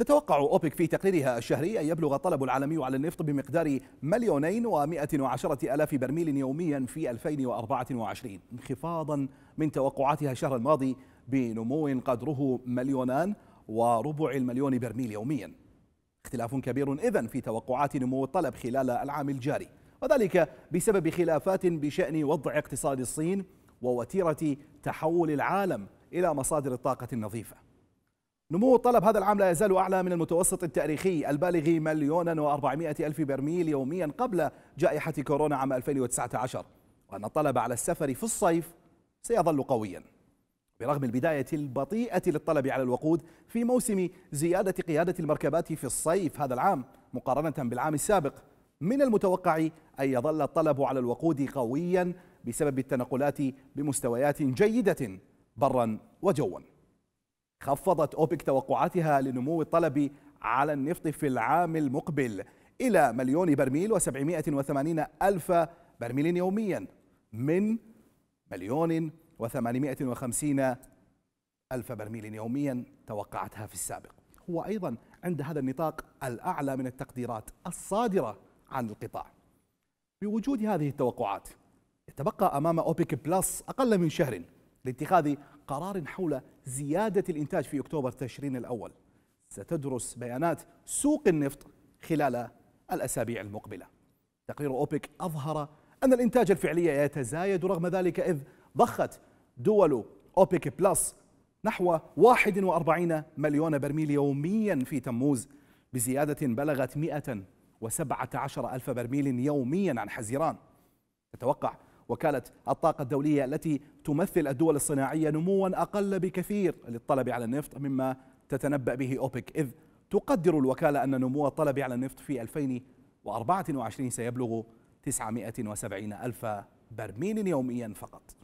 تتوقع أوبك في تقريرها الشهري أن يبلغ الطلب العالمي على النفط بمقدار مليونين ومائة وعشرة ألاف برميل يوميا في 2024 انخفاضا من توقعاتها الشهر الماضي بنمو قدره مليونان وربع المليون برميل يوميا اختلاف كبير إذن في توقعات نمو الطلب خلال العام الجاري وذلك بسبب خلافات بشأن وضع اقتصاد الصين ووتيرة تحول العالم إلى مصادر الطاقة النظيفة نمو الطلب هذا العام لا يزال أعلى من المتوسط التاريخي البالغ مليون وأربعمائة ألف برميل يوميا قبل جائحة كورونا عام 2019 وأن الطلب على السفر في الصيف سيظل قويا برغم البداية البطيئة للطلب على الوقود في موسم زيادة قيادة المركبات في الصيف هذا العام مقارنة بالعام السابق من المتوقع أن يظل الطلب على الوقود قويا بسبب التنقلات بمستويات جيدة برا وجوا خفضت أوبك توقعاتها لنمو الطلب على النفط في العام المقبل إلى مليون برميل و780 ألف برميل يوميا من مليون و850 ألف برميل يوميا توقعتها في السابق هو أيضا عند هذا النطاق الأعلى من التقديرات الصادرة عن القطاع بوجود هذه التوقعات يتبقى أمام أوبك بلس أقل من شهر لاتخاذ قرار حول زيادة الإنتاج في أكتوبر تشرين الأول ستدرس بيانات سوق النفط خلال الأسابيع المقبلة تقرير أوبك أظهر أن الإنتاج الفعلي يتزايد رغم ذلك إذ ضخت دول أوبك بلس نحو 41 مليون برميل يوميا في تموز بزيادة بلغت 117 ألف برميل يوميا عن حزيران تتوقع وكالة الطاقة الدولية التي تمثل الدول الصناعية نموا أقل بكثير للطلب على النفط مما تتنبأ به أوبك إذ تقدر الوكالة أن نمو الطلب على النفط في 2024 سيبلغ 970 ألف برميل يوميا فقط